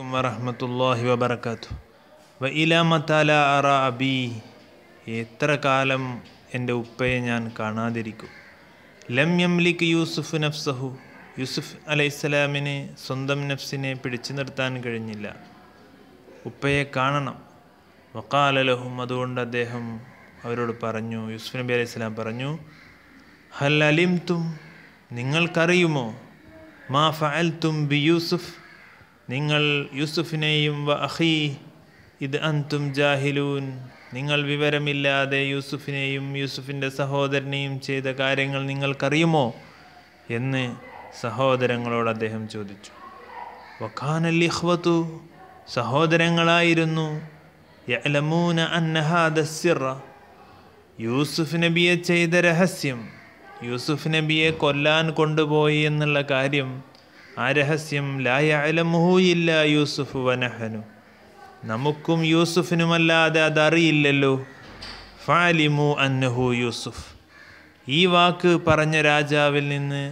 അലൈക്കും വറഹമത്തല്ലാഹി വബർക്കാത്തു വ ഇലാമത്താല അറ അബി എത്ര കാലം എൻ്റെ ഉപ്പയെ ഞാൻ കാണാതിരിക്കും ലം ലിക്ക് യൂസുഫ് നഫ്സഹു യൂസുഫ് അലൈഹിസ്സലാമിനെ സ്വന്തം നഫ്സിനെ പിടിച്ചു നിർത്താൻ കഴിഞ്ഞില്ല ഉപ്പയെ കാണണം വക്കാലലഹും അതുകൊണ്ട് അദ്ദേഹം അവരോട് പറഞ്ഞു യൂസുഫ് നബി സ്വലാം പറഞ്ഞു ഹൽ അലിം തും നിങ്ങൾക്കറിയുമോ മാ ഫഅൽ തും ബി യൂസുഫ് നിങ്ങൾ യൂസുഫിനെയും വ അഹി ഇത് അന്തും ജാഹിലൂൻ നിങ്ങൾ വിവരമില്ലാതെ യൂസുഫിനെയും യൂസുഫിൻ്റെ സഹോദരനെയും ചെയ്ത കാര്യങ്ങൾ നിങ്ങൾക്കറിയുമോ എന്ന് സഹോദരങ്ങളോട് അദ്ദേഹം ചോദിച്ചു വഖാനൽ ഇഹ്വത്തു സഹോദരങ്ങളായിരുന്നു യലമൂന അന്നഹാദസ്യറ യൂസുഫ് നബിയെ ചെയ്ത രഹസ്യം യൂസുഫ് നബിയെ കൊല്ലാൻ കൊണ്ടുപോയി എന്നുള്ള കാര്യം ആ രഹസ്യം ലായലമുഹു ഇല്ല യൂസുഫ് വനഹനു നമുക്കും യൂസുഫിനുമല്ലാതെ അതറിയില്ലല്ലോ ഫാലിമു അന്നഹു യൂസുഫ് ഈ വാക്ക് പറഞ്ഞ രാജാവിൽ നിന്ന്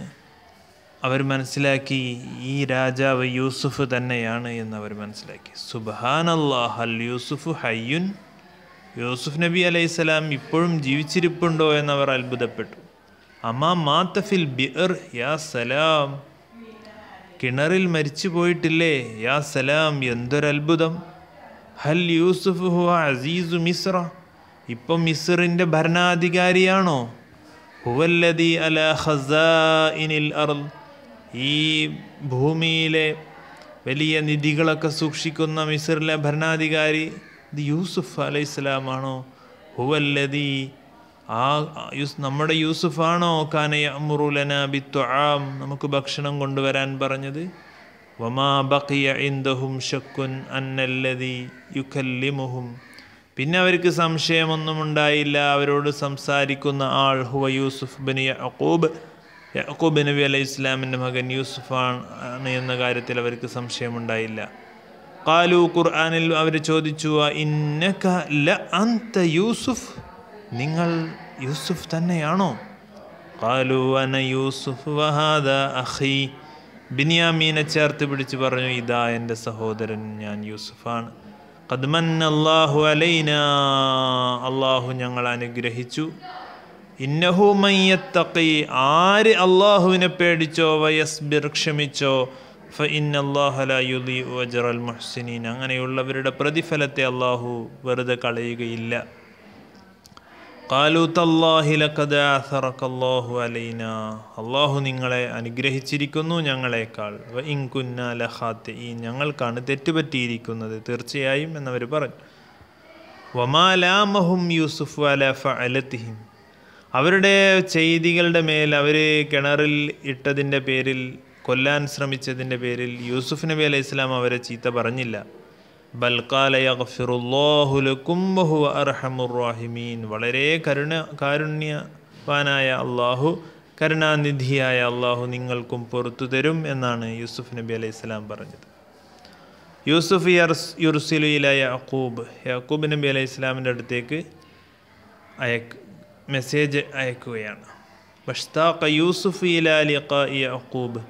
അവർ മനസ്സിലാക്കി ഈ രാജാവ് യൂസുഫ് തന്നെയാണ് എന്ന് അവർ മനസ്സിലാക്കി സുബാൻ അൽ യൂസുഫ് ഹയ്യുൻ യൂസുഫ് നബി അലൈഹി സ്വലാം ഇപ്പോഴും ജീവിച്ചിരിപ്പുണ്ടോ എന്നവർ അത്ഭുതപ്പെട്ടു അമാ മാത്തഫിൽ ബിർ യാ സലാം കിണറിൽ മരിച്ചു പോയിട്ടില്ലേ യാ സലാം എന്തൊരത്ഭുതം ഹൽ യൂസുഫ് ഹുവ അസീസു മിസ്ര ഇപ്പം മിസ്റിൻ്റെ ഭരണാധികാരിയാണോ ഹുവല്ലതി അല ഖസാഇനിൽ അർൽ ഈ ഭൂമിയിലെ വലിയ നിധികളൊക്കെ സൂക്ഷിക്കുന്ന മിസ്റിലെ ഭരണാധികാരി ഇത് യൂസുഫ് സ്വലാമാണോ ഹുവല്ലതി ആ നമ്മുടെ യൂസുഫാണോ കാനയ അമുറുലന ബിത്വാം നമുക്ക് ഭക്ഷണം കൊണ്ടുവരാൻ പറഞ്ഞത് വമാ ബഖിയ ഇന്ദഹും ഷക്കുൻ അന്നല്ലതി യുഖല്ലിമുഹും പിന്നെ അവർക്ക് സംശയമൊന്നും ഉണ്ടായില്ല അവരോട് സംസാരിക്കുന്ന ആൾ ഹുവ യൂസുഫ് ബിൻ യഅഖൂബ് യഅഖൂബ് നബി അലൈഹി ഇസ്ലാമിൻ്റെ മകൻ യൂസുഫാണ് എന്ന കാര്യത്തിൽ അവർക്ക് സംശയമുണ്ടായില്ല കാലു ഖുർആാനിൽ അവർ ചോദിച്ചു ഇന്നക ല അന്ത യൂസുഫ് നിങ്ങൾ യൂസുഫ് തന്നെയാണോ കാലു അന യൂസുഫ് വഹാദ അഹി ബിനിയാമീനെ ചേർത്ത് പിടിച്ച് പറഞ്ഞു ഇതാ എൻ്റെ സഹോദരൻ ഞാൻ യൂസുഫാണ് കദ്മൻ അള്ളാഹു അലൈന അള്ളാഹു ഞങ്ങൾ അനുഗ്രഹിച്ചു ഇന്നഹു മയ്യത്തക്കി ആര് അള്ളാഹുവിനെ പേടിച്ചോ വയസ്ബിർ ക്ഷമിച്ചോ ഫ ഇന്നല്ലാഹുലി വജറൽ മുഹ്സിനീൻ അങ്ങനെയുള്ളവരുടെ പ്രതിഫലത്തെ അള്ളാഹു വെറുതെ കളയുകയില്ല ലഖദ തല്ലാഹിലക്കദാഹു അലൈന അല്ലാഹു നിങ്ങളെ അനുഗ്രഹിച്ചിരിക്കുന്നു ഞങ്ങളെക്കാൾ ഇൻകുന്ന ലഹാത്ത് ഈ ഞങ്ങൾക്കാണ് തെറ്റുപറ്റിയിരിക്കുന്നത് തീർച്ചയായും എന്നവർ പറഞ്ഞു വമാലാമഹും യൂസുഫ് അല ഫലത്തിഹിം അവരുടെ ചെയ്തികളുടെ മേൽ അവർ കിണറിൽ ഇട്ടതിൻ്റെ പേരിൽ കൊല്ലാൻ ശ്രമിച്ചതിൻ്റെ പേരിൽ യൂസുഫ് നബി അലൈഹി ഇസ്ലാം അവരെ ചീത്ത പറഞ്ഞില്ല ബൽ കാല അർഹമുറാഹിമീൻ വളരെ കരുണ കാരുണ്യവാനായ അള്ളാഹു കരുണാനിധിയായ അള്ളാഹു നിങ്ങൾക്കും പുറത്തു തരും എന്നാണ് യൂസുഫ് നബി അലൈഹി സ്വലാം പറഞ്ഞത് യൂസുഫ് യുർസിലുയില യാക്കൂബ് യാക്കൂബ് നബി അലൈഹി സ്വലാമിൻ്റെ അടുത്തേക്ക് അയക്ക് മെസ്സേജ് അയക്കുകയാണ് ബഷ്താഖ യൂസുഫ് ഇല ലിഖ യാക്കൂബ്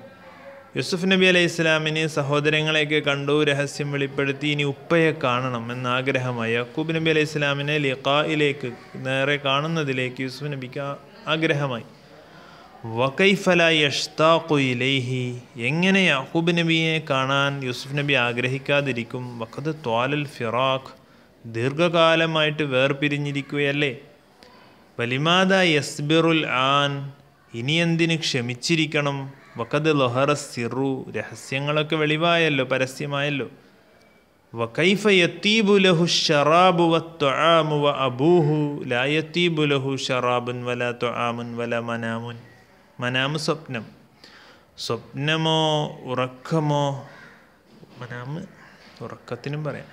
യൂസുഫ് നബി അലൈഹി ഇസ്ലാമിനെ സഹോദരങ്ങളെയൊക്കെ കണ്ടു രഹസ്യം വെളിപ്പെടുത്തി ഇനി ഉപ്പയെ കാണണം എന്ന ആഗ്രഹമായി യക്കൂബ് നബി അലൈഹി ഇസ്ലാമിനെ ലിഖായിലേക്ക് നേരെ കാണുന്നതിലേക്ക് യൂസുഫ് നബിക്ക് ആഗ്രഹമായി വക്കൈഫല ഇലൈഹി എങ്ങനെ യാഹൂബ് നബിയെ കാണാൻ യൂസുഫ് നബി ആഗ്രഹിക്കാതിരിക്കും വഖദ് ത്വാലൽ ഫിറാഖ് ദീർഘകാലമായിട്ട് വേർപിരിഞ്ഞിരിക്കുകയല്ലേ വലിമാദ യസ്ബിറുൽ ആൻ ഇനി എന്തിന് ക്ഷമിച്ചിരിക്കണം വക്കത് ലൊഹറ സിറു രഹസ്യങ്ങളൊക്കെ വെളിവായല്ലോ പരസ്യമായല്ലോ വക്കൈഫ യത്തീബു ലഹു ഷറാബു വത്തൊഴാമു വ അബൂഹു ലായത്തീബു ലഹു ഷറാബുൻ വല തൊഴാമുൻ വല മനാമുൻ മനാമു സ്വപ്നം സ്വപ്നമോ ഉറക്കമോ മനാമ് ഉറക്കത്തിനും പറയാം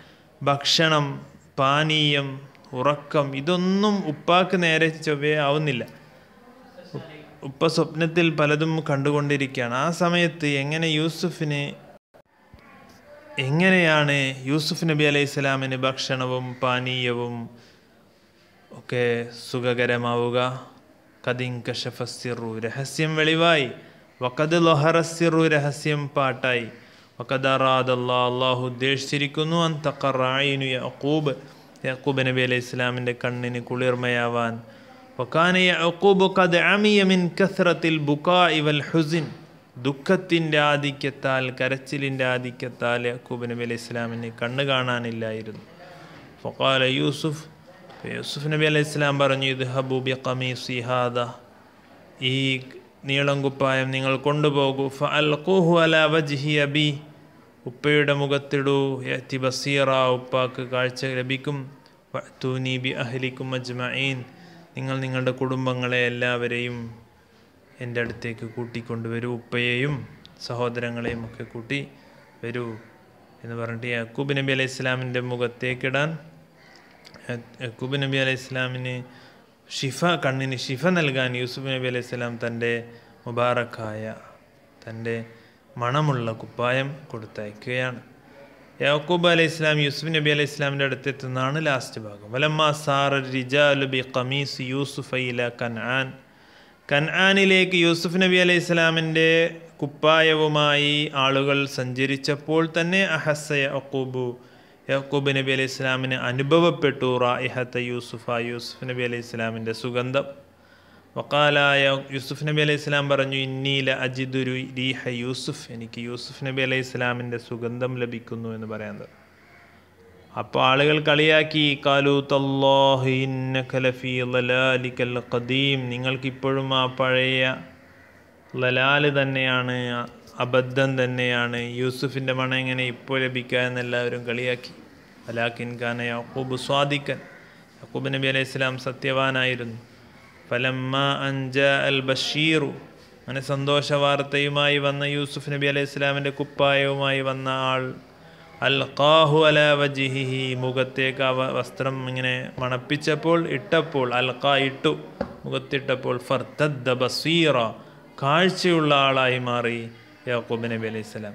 ഭക്ഷണം പാനീയം ഉറക്കം ഇതൊന്നും ഉപ്പാക്ക് നേരെ ചൊവ്വേ ആവുന്നില്ല ഉപ്പ സ്വപ്നത്തിൽ പലതും കണ്ടുകൊണ്ടിരിക്കുകയാണ് ആ സമയത്ത് എങ്ങനെ യൂസുഫിന് എങ്ങനെയാണ് യൂസുഫ് നബി അലൈഹി സ്വലാമിന് ഭക്ഷണവും പാനീയവും ഒക്കെ സുഖകരമാവുക കദിം കഷഫസിറു രഹസ്യം വെളിവായി വക്കത് ലൊഹറസിറു രഹസ്യം പാട്ടായി വക്കദറാദല്ലാ അള്ളാഹു ഉദ്ദേശിച്ചിരിക്കുന്നു അൻ തക്കറായിനു യക്കൂബ് യക്കൂബ് നബി അലൈഹി സ്വലാമിൻ്റെ കണ്ണിന് കുളിർമയാവാൻ വക്കാന യഅക്കൂബ് ഖദ് അമിയ മിൻ കസ്റത്തിൽ ബുക്കാഇ വൽ ഹുസിൻ ദുഃഖത്തിൻ്റെ ആധിക്യത്താൽ കരച്ചിലിൻ്റെ ആധിക്യത്താൽ യക്കൂബ് നബി അലൈഹി ഇസ്ലാമിന് കണ്ണ് കാണാനില്ലായിരുന്നു ഫൊക്കാല യൂസുഫ് യൂസുഫ് നബി അലൈഹി ഇസ്ലാം പറഞ്ഞു ഇത് ഹബൂബി കമീസ് ഹാദ ഈ നീളം കുപ്പായം നിങ്ങൾ കൊണ്ടുപോകൂ ഫ അൽഖൂഹു അല വജ്ഹി അബി ഉപ്പയുടെ മുഖത്തിടൂ യത്തി ബസീറ ഉപ്പാക്ക് കാഴ്ച ലഭിക്കും തൂനീബി അഹ്ലിക്കും അജ്മഈൻ നിങ്ങൾ നിങ്ങളുടെ കുടുംബങ്ങളെ എല്ലാവരെയും എൻ്റെ അടുത്തേക്ക് കൂട്ടിക്കൊണ്ടുവരൂ ഉപ്പയെയും സഹോദരങ്ങളെയും ഒക്കെ കൂട്ടി വരൂ എന്ന് പറഞ്ഞിട്ട് യാക്കൂബ് നബി അലൈഹി ഇസ്ലാമിൻ്റെ മുഖത്തേക്കിടാൻ യാക്കൂബ് നബി അലൈഹി ഇസ്ലാമിന് ഷിഫ കണ്ണിന് ഷിഫ നൽകാൻ യൂസുഫ് നബി അലൈഹി ഇസ്ലാം തൻ്റെ മുബാറക്കായ തൻ്റെ മണമുള്ള കുപ്പായം കൊടുത്തയക്കുകയാണ് യാക്കൂബ് അലൈഹി ഇസ്ലാം യൂസുഫ് നബി അലൈഹി ഇസ്ലാമിൻ്റെ എത്തുന്നതാണ് ലാസ്റ്റ് ഭാഗം വലമ്മ സാർ റിജാലുബി ഖമീസ് യൂസുഫ് ഇല കൻആൻ കൻആനിലേക്ക് യൂസുഫ് നബി അലൈഹി ഇസ്ലാമിൻ്റെ കുപ്പായവുമായി ആളുകൾ സഞ്ചരിച്ചപ്പോൾ തന്നെ അഹസ യക്കൂബു യാക്കൂബ് നബി അലൈഹി ഇസ്ലാമിന് അനുഭവപ്പെട്ടു റായിഹത്ത യൂസുഫ യൂസുഫ് നബി അലൈഹി ഇസ്ലാമിൻ്റെ സുഗന്ധം വക്കാലായ യൂസുഫ് നബി അലൈഹി ഇസ്ലാം പറഞ്ഞു ഇന്നീല അജിദുരു റീഹ യൂസുഫ് എനിക്ക് യൂസുഫ് നബി അലൈഹി ഇസ്ലാമിൻ്റെ സുഗന്ധം ലഭിക്കുന്നു എന്ന് പറയുന്നത് അപ്പോൾ ആളുകൾ കളിയാക്കി കാലു തല്ലാഹിക്കൽ ഖദീം നിങ്ങൾക്കിപ്പോഴും ആ പഴയ ലലാൽ തന്നെയാണ് അബദ്ധം തന്നെയാണ് യൂസുഫിൻ്റെ മണം എങ്ങനെ ഇപ്പോൾ ലഭിക്കുക എന്നെല്ലാവരും കളിയാക്കി അലാഖിൻ ഖാന യഹൂബ് സ്വാദിക്കൻ യാക്കൂബ് നബി അലൈഹി ഇസ്ലാം സത്യവാനായിരുന്നു ഫലമ്മ അഞ്ച അൽ ബഷീറു അങ്ങനെ സന്തോഷ വാർത്തയുമായി വന്ന യൂസുഫ് നബി അലൈഹി ഇസ്ലാമിൻ്റെ കുപ്പായവുമായി വന്ന ആൾ അൽ ഖാഹു അല വജിഹിഹി മുഖത്തേക്ക് അവ വസ്ത്രം ഇങ്ങനെ മണപ്പിച്ചപ്പോൾ ഇട്ടപ്പോൾ അൽ ഖാ ഇട്ടു മുഖത്തിട്ടപ്പോൾ ഫർത്തദ് ബസീറ കാഴ്ചയുള്ള ആളായി മാറി യാക്കൂബ് നബി അലൈഹി ഇസ്ലാം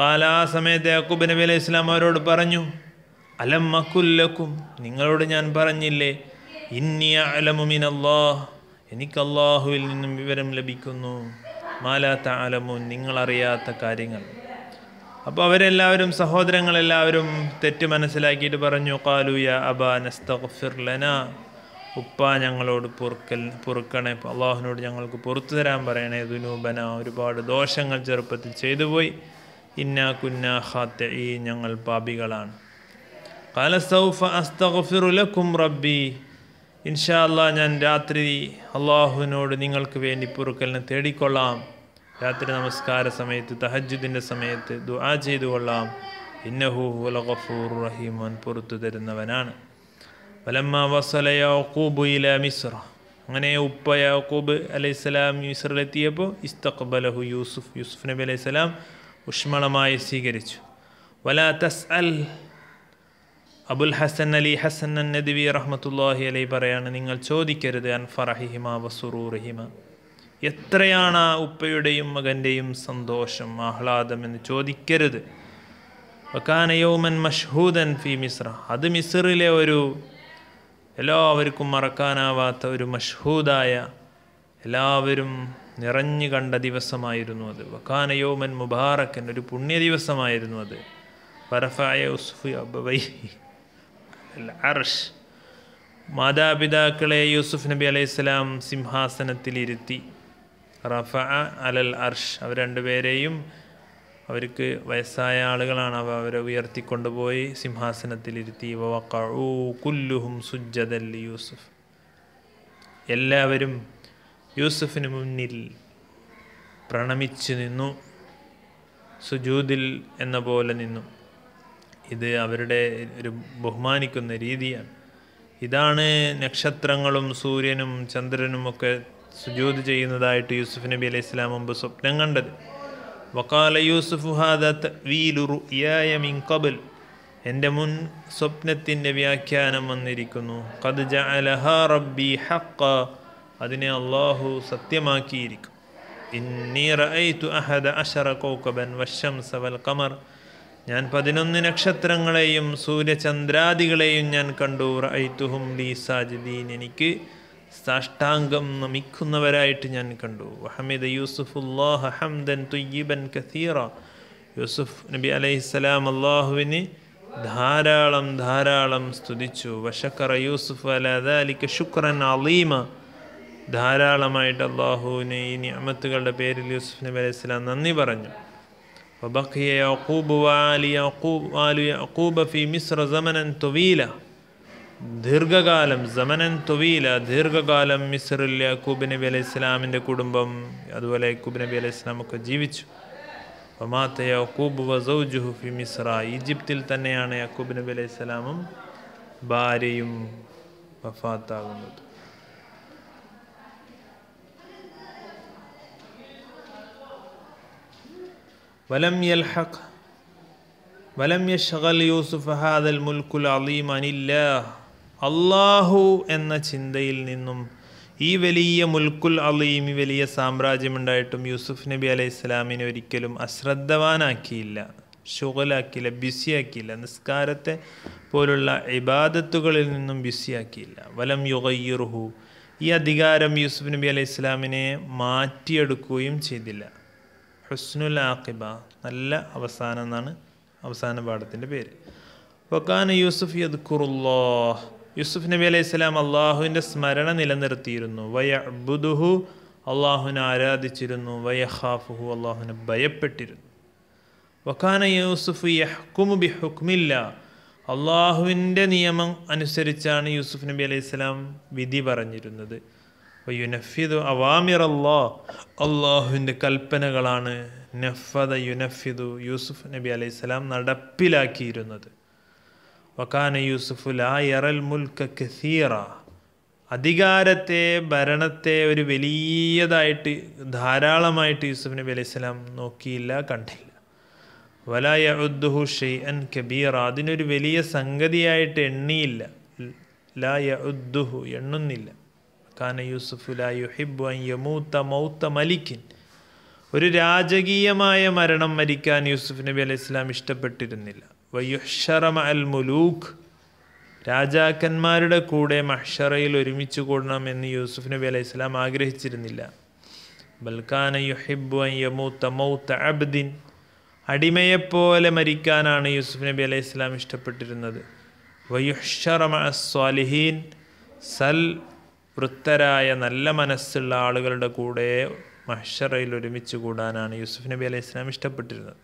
കാല ആ സമയത്ത് യാക്കൂബ് നബി അലൈഹി ഇസ്ലാം അവരോട് പറഞ്ഞു അലം മക്കുല്ലക്കും നിങ്ങളോട് ഞാൻ പറഞ്ഞില്ലേ ഇന്നി അലമുമിനല്ലാഹ് എനിക്ക് അള്ളാഹുവിൽ നിന്നും വിവരം ലഭിക്കുന്നു മാലാത്ത അലമുൻ നിങ്ങളറിയാത്ത കാര്യങ്ങൾ അപ്പോൾ അവരെല്ലാവരും സഹോദരങ്ങളെല്ലാവരും തെറ്റ് മനസ്സിലാക്കിയിട്ട് പറഞ്ഞു കാലൂയ അബ നസ്തഫിർലന ഉപ്പ ഞങ്ങളോട് പൊറുക്കൽ പൊറുക്കണേ അള്ളാഹുവിനോട് ഞങ്ങൾക്ക് പുറത്തു തരാൻ പറയണേ ദുനൂബന ഒരുപാട് ദോഷങ്ങൾ ചെറുപ്പത്തിൽ ചെയ്തു പോയി ഇന്ന കുന്ന ഹാത്ത ഈ ഞങ്ങൾ പാപികളാണ് കാലസൗഫ അസ്തഫിറുലക്കും റബ്ബി ഇൻഷാല്ല ഞാൻ രാത്രി അള്ളാഹുവിനോട് നിങ്ങൾക്ക് വേണ്ടി പൊറുക്കലിനെ തേടിക്കൊള്ളാം രാത്രി നമസ്കാര സമയത്ത് തഹജുദിൻ്റെ സമയത്ത് ദുആ ചെയ്തു കൊള്ളാം ഇന്നഹു ഗഫൂർ റഹീമൻ പുറത്തു തരുന്നവനാണ് വലമ്മ വസല യാക്കൂബ് ഇല മിസ്ര അങ്ങനെ ഉപ്പ യാക്കൂബ് അലൈഹിസ്സലാം മിസ്രിലെത്തിയപ്പോൾ ഇസ്തഖബലഹു യൂസുഫ് യൂസുഫ് നബി അലൈഹിസ്സലാം ഊഷ്മളമായി സ്വീകരിച്ചു വല തസ് അൽ അബുൽ ഹസൻ അലി ഹസൻ നദിവി റഹ്മത്തുല്ലാഹി അലൈ പറയാണ് നിങ്ങൾ ചോദിക്കരുത് അൻ ഫറഹിമ വസുറൂറിഹിമ എത്രയാണ് ആ ഉപ്പയുടെയും മകൻ്റെയും സന്തോഷം ആഹ്ലാദം എന്ന് ചോദിക്കരുത് വക്കാനയോമൻ മഷ്ഹൂദൻ ഫി മിസ്ര അത് മിസ്റിലെ ഒരു എല്ലാവർക്കും മറക്കാനാവാത്ത ഒരു മഷ്ഹൂദായ എല്ലാവരും നിറഞ്ഞു കണ്ട ദിവസമായിരുന്നു അത് വക്കാനയോമൻ മുബാറക്കൻ ഒരു പുണ്യ ദിവസമായിരുന്നു അത് വറഫായ ഉസ്ഫി അബൈ അർഷ് മാതാപിതാക്കളെ യൂസുഫ് നബി അലൈഹി സ്വലാം സിംഹാസനത്തിലിരുത്തി റഫ അലൽ അർഷ് അവർ രണ്ടുപേരെയും അവർക്ക് വയസ്സായ ആളുകളാണ് അവ അവരെ ഉയർത്തിക്കൊണ്ടുപോയി സിംഹാസനത്തിലിരുത്തി കുല്ലുഹും സുജ്ജദൽ യൂസുഫ് എല്ലാവരും യൂസുഫിന് മുന്നിൽ പ്രണമിച്ചു നിന്നു സുജൂദിൽ എന്ന പോലെ നിന്നു ഇത് അവരുടെ ഒരു ബഹുമാനിക്കുന്ന രീതിയാണ് ഇതാണ് നക്ഷത്രങ്ങളും സൂര്യനും ചന്ദ്രനും ഒക്കെ സുജോത് ചെയ്യുന്നതായിട്ട് യൂസുഫ് നബി അലൈഹി ഇസ്ലാം മുമ്പ് സ്വപ്നം കണ്ടത് വക്കാല യൂസുഫ് കബൽ എൻ്റെ മുൻ സ്വപ്നത്തിൻ്റെ വ്യാഖ്യാനം വന്നിരിക്കുന്നു കത് റബ്ബി ഹക്ക അതിനെ അള്ളാഹു സത്യമാക്കിയിരിക്കും ഇന്നി റഅയ്തു അഹദ അഷറ കൗകബൻ വശംസ വൽ ഖമർ ഞാൻ പതിനൊന്ന് നക്ഷത്രങ്ങളെയും സൂര്യചന്ദ്രാദികളെയും ഞാൻ കണ്ടു റൈത്തുഹും ലീ സാജിദീൻ എനിക്ക് സാഷ്ടാംഗം നമിക്കുന്നവരായിട്ട് ഞാൻ കണ്ടു വഹമിദ് യൂസുഫുല്ലാഹ് ഹംദൻ തുയ്യിബൻ കസീറ യൂസുഫ് നബി അലൈഹിസ്സലാം അള്ളാഹുവിന് ധാരാളം ധാരാളം സ്തുതിച്ചു വശക്കറ യൂസുഫ് അലദാലിക്ക് ശുക്രൻ അലീമ ധാരാളമായിട്ട് അള്ളാഹുവിനെ ഈ നിയമത്തുകളുടെ പേരിൽ യൂസുഫ് നബി അലൈഹിസ്സലാം നന്ദി പറഞ്ഞു وبقي يعقوب وآل يعقوب آل يعقوب في مصر زمنا طويلا ദീർഘകാലം സമനൻ തൊവീല ദീർഘകാലം മിസറിൽ യാക്കൂബ് നബി അലൈഹി ഇസ്ലാമിൻ്റെ കുടുംബം അതുപോലെ യാക്കൂബ് നബി അലൈഹി ഇസ്ലാമൊക്കെ ജീവിച്ചു ഒമാത്ത യാക്കൂബ് വസൗജുഹു ഫി മിസ്ര ഈജിപ്തിൽ തന്നെയാണ് യാക്കൂബ് നബി അലൈഹി ഇസ്ലാമും ഭാര്യയും വഫാത്താകുന്നത് വലം യൽഹഖ് വലം യഷ്ഗൽ യൂസുഫ് ഹാദൽ മുൽക്കുൽ അലീം അനില്ല അള്ളാഹു എന്ന ചിന്തയിൽ നിന്നും ഈ വലിയ മുൽക്കുൽ അലീം ഈ വലിയ സാമ്രാജ്യമുണ്ടായിട്ടും യൂസുഫ് നബി അലൈഹി ഇസ്ലാമിനെ ഒരിക്കലും അശ്രദ്ധവാനാക്കിയില്ല ഷുഗലാക്കിയില്ല ബിസിയാക്കിയില്ല നിസ്കാരത്തെ പോലുള്ള ഇബാദത്തുകളിൽ നിന്നും ബിസിയാക്കിയില്ല വലം യുഗയ്യുർഹു ഈ അധികാരം യൂസുഫ് നബി അലൈഹി ഇസ്ലാമിനെ മാറ്റിയെടുക്കുകയും ചെയ്തില്ല ഹുസ്നുൽ ആഖിബ നല്ല അവസാനം എന്നാണ് അവസാന പാഠത്തിൻ്റെ പേര് വക്കാന യൂസുഫ് യദ്ഖുറുല്ലോ യൂസുഫ് നബി അലൈഹി സ്വലാം അള്ളാഹുവിൻ്റെ സ്മരണ നിലനിർത്തിയിരുന്നു വയ അബ്ബുദുഹു അള്ളാഹുവിനെ ആരാധിച്ചിരുന്നു ഹാഫുഹു അള്ളാഹുവിനെ ഭയപ്പെട്ടിരുന്നു വക്കാന യൂസുഫ് യഹ്കുമു ബി ഹുക്മില്ല അള്ളാഹുവിൻ്റെ നിയമം അനുസരിച്ചാണ് യൂസുഫ് നബി അലൈഹി സ്വലാം വിധി പറഞ്ഞിരുന്നത് യുനഫിദു അവാമിർ അള്ളാ അള്ളാഹുവിൻ്റെ കൽപ്പനകളാണ് നഫദ യുനഫിദു യൂസുഫ് നബി അലൈഹി സ്വലാം നടപ്പിലാക്കിയിരുന്നത് വക്കാന യൂസുഫു ലാ യറൽ മുൽക്ക കസീറ അധികാരത്തെ ഭരണത്തെ ഒരു വലിയതായിട്ട് ധാരാളമായിട്ട് യൂസുഫ് നബി അലൈഹി സ്വലാം നോക്കിയില്ല കണ്ടില്ല വലായ ഉദ്ദുഹു അൻ കബീറ അതിനൊരു വലിയ സംഗതിയായിട്ട് എണ്ണിയില്ല ലാ ഉദ്ദുഹു എണ്ണുന്നില്ല കാന യൂസുഫ് ലായുഹിബു അൻ യമൂത്ത മൗത്ത മലിക്കിൻ ഒരു രാജകീയമായ മരണം മരിക്കാൻ യൂസുഫ് നബി അലൈഹി ഇസ്ലാം ഇഷ്ടപ്പെട്ടിരുന്നില്ല വയ്യുഷറമ അൽ മുലൂഖ് രാജാക്കന്മാരുടെ കൂടെ മഹ്ഷറയിൽ ഒരുമിച്ച് എന്ന് യൂസുഫ് നബി അലൈഹി ഇസ്ലാം ആഗ്രഹിച്ചിരുന്നില്ല ബൽക്കാന യുഹിബു അൻ യമൂത്ത മൗത്ത അബ്ദിൻ അടിമയെപ്പോലെ മരിക്കാനാണ് യൂസുഫ് നബി അലൈഹി ഇസ്ലാം ഇഷ്ടപ്പെട്ടിരുന്നത് വയ്യുഷറമ അസ്വാലിഹീൻ സൽ വൃത്തരായ നല്ല മനസ്സുള്ള ആളുകളുടെ കൂടെ മഹഷറയിൽ ഒരുമിച്ച് കൂടാനാണ് യൂസുഫ് നബി അലൈഹി ഇസ്ലാം ഇഷ്ടപ്പെട്ടിരുന്നത്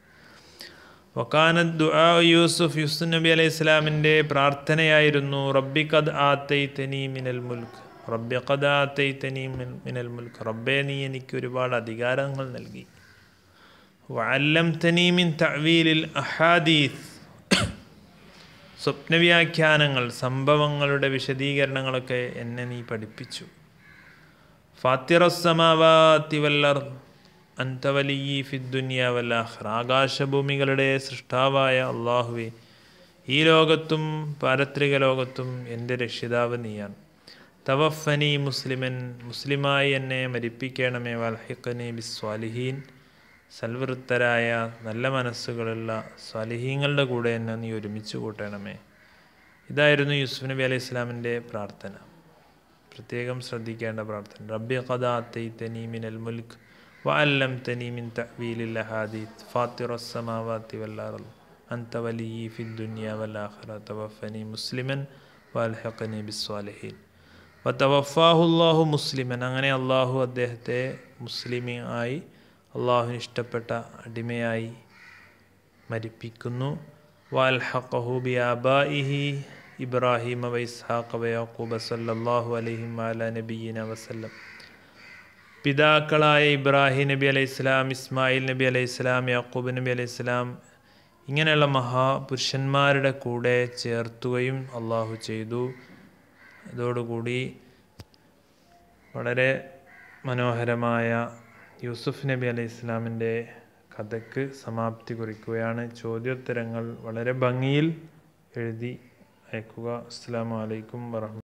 വക്കാന ദുആ യൂസുഫ് യൂസുഫ് നബി അലൈഹി ഇസ്ലാമിൻ്റെ പ്രാർത്ഥനയായിരുന്നു റബ്ബി കദ് ആത്തൈത്തനി മിനൽ മുൽക്ക് റബ്ബി കദ് ആത്തൈത്തനി മിനൽ മുൽക്ക് റബ്ബെ നീ എനിക്ക് ഒരുപാട് അധികാരങ്ങൾ നൽകി വഅല്ലം തനീമിൻ തവീലിൽ അഹാദീസ് സ്വപ്നവ്യാഖ്യാനങ്ങൾ സംഭവങ്ങളുടെ വിശദീകരണങ്ങളൊക്കെ എന്നെ നീ പഠിപ്പിച്ചു ഫാത്തിറസമാവാത്തി വല്ലർ അന്തവലീ ഫിദ്ദുന്യ വല്ലാഹ്റ ആകാശഭൂമികളുടെ സൃഷ്ടാവായ അള്ളാഹുവെ ഈ ലോകത്തും പാരത്രിക ലോകത്തും എൻ്റെ രക്ഷിതാവ് നീയാണ് തവഫനി മുസ്ലിമൻ മുസ്ലിമായി എന്നെ മരിപ്പിക്കണമേ വൽഹിഖനി ബിസ്വാലിഹീൻ സൽവൃത്തരായ നല്ല മനസ്സുകളുള്ള സ്വലിഹീങ്ങളുടെ കൂടെ തന്നെ നീ ഒരുമിച്ച് കൂട്ടണമേ ഇതായിരുന്നു യൂസുഫ് നബി അലൈഹി ഇസ്ലാമിൻ്റെ പ്രാർത്ഥന പ്രത്യേകം ശ്രദ്ധിക്കേണ്ട പ്രാർത്ഥന റബ്ബി ഖദാത്തൈ തനീമിനൽ മുൽക്ക് വഅല്ലം തനീമിൻ തഅവീലിൽ ഹദീത്ത് ഫാത്തിറ സമാവാത്തി വല്ലാറൽ അന്ത വലിയി ഫിദ് ദുനിയ വല്ലാഹറ തവഫനി മുസ്ലിമൻ വൽഹഖനി ബിസ്വാലിഹീൻ വത്തവഫാഹുല്ലാഹു മുസ്ലിമൻ അങ്ങനെ അള്ളാഹു അദ്ദേഹത്തെ മുസ്ലിമി ആയി അള്ളാഹുവിന് ഇഷ്ടപ്പെട്ട അടിമയായി മരിപ്പിക്കുന്നു വാൽഹഖഹുബി അബാഇഹി ഇബ്രാഹിം അവ ഇസ്ഹാഖ് അലഹിം അല നബീന വസല്ലം പിതാക്കളായ ഇബ്രാഹിം നബി അലൈഹി ഇസ്ലാം ഇസ്മായിൽ നബി അലൈഹി ഇസ്ലാം യാക്കൂബ് നബി അലൈഹി ഇസ്ലാം ഇങ്ങനെയുള്ള മഹാപുരുഷന്മാരുടെ കൂടെ ചേർത്തുകയും അള്ളാഹു ചെയ്തു അതോടുകൂടി വളരെ മനോഹരമായ യൂസുഫ് നബി അലി ഇസ്ലാമിൻ്റെ കഥയ്ക്ക് സമാപ്തി കുറിക്കുകയാണ് ചോദ്യോത്തരങ്ങൾ വളരെ ഭംഗിയിൽ എഴുതി അയക്കുക അസ്സാം വലൈക്കും വറഹ